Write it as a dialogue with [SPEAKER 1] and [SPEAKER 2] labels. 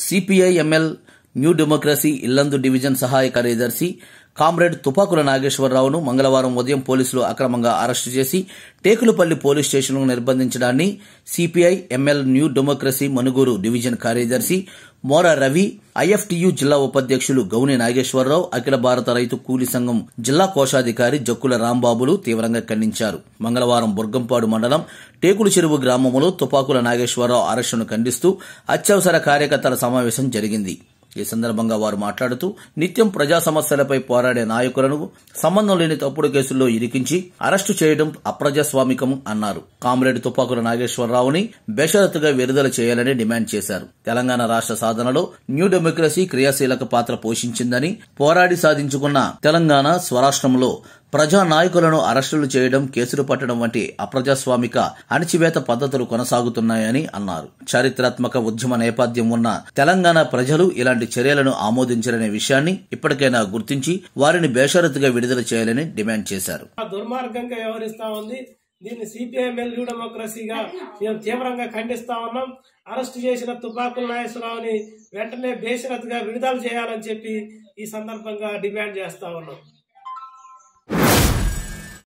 [SPEAKER 1] M L new democracy Illandu division సహాయ కార్యదర్శి comrade తుపాకుల నాగేశ్వరరావును మంగళవారం ఉదయం పోలీసులు అక్రమంగా అరెస్టు చేసి టేకులపల్లి పోలీస్ స్టేషన్ను నిర్బంధించడాన్ని CPI ML new democracy Manuguru division కార్యదర్శి మోర రవి ఐఎఫ్టియు జిల్లా ఉపాధ్యక్షులు గౌని నాగేశ్వరరావు అఖిల భారత రైతు కూలీ సంఘం జిల్లా కోశాధికారి జక్కుల రాంబాబులు తీవ్రంగా ఖండించారు మంగళవారం బుర్గంపాడు మండలం టేకులు చెరువు గ్రామంలో తుపాకుల నాగేశ్వరరావు అరెస్టును ఖండిస్తూ అత్యవసర కార్యకర్తల సమావేశం జరిగింది ఈ సందర్భంగా వారు మాట్లాడుతూ నిత్యం ప్రజా సమస్యలపై పోరాడే నాయకులను సంబంధం లేని తప్పుడు కేసుల్లో ఇరికించి అరెస్టు చేయడం అప్రజాస్వామికం అన్నారు కామ్రేడ్ తుపాకుల నాగేశ్వరరావుని బేషరత్తుగా విడుదల చేయాలని డిమాండ్ చేశారు తెలంగాణ రాష్ట్ర సాధనలో న్యూ డెమోక్రసీ క్రియాశీలక పాత్ర పోషించిందని పోరాడి సాధించుకున్న తెలంగాణ స్వరాష్ట్రంలో ప్రజా నాయకులను అరెస్టులు చేయడం కేసులు పట్టడం వంటి అప్రజాస్వామిక అణచివేత పద్ధతులు కొనసాగుతున్నాయని అన్నారు చారిత్రాత్మక ఉద్యమ నేపథ్యం ఉన్న తెలంగాణ ప్రజలు ఇలాంటి చర్యలను ఆమోదించరనే విషయాన్ని ఇప్పటికైనా గుర్తించి వారిని బేషరతుగా విడుదల చేయాలని డిమాండ్ చేశారు
[SPEAKER 2] దుర్మార్గంగా వ్యవహరిస్తా ఉంది దీన్ని డెమోక్రసీగా మేము తీవ్రంగా ఖండిస్తా ఉన్నాం అరెస్టు చేసిన తుపాకుల నాగేశ్వరరావుని వెంటనే బేషరతుగా విడుదల చేయాలని చెప్పి ఈ సందర్భంగా డిమాండ్ చేస్తా ఉన్నాం